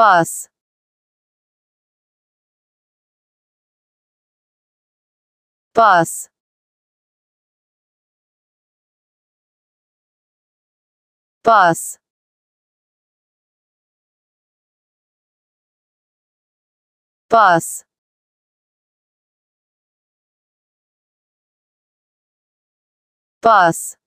Bus Bus Bus Bus Bus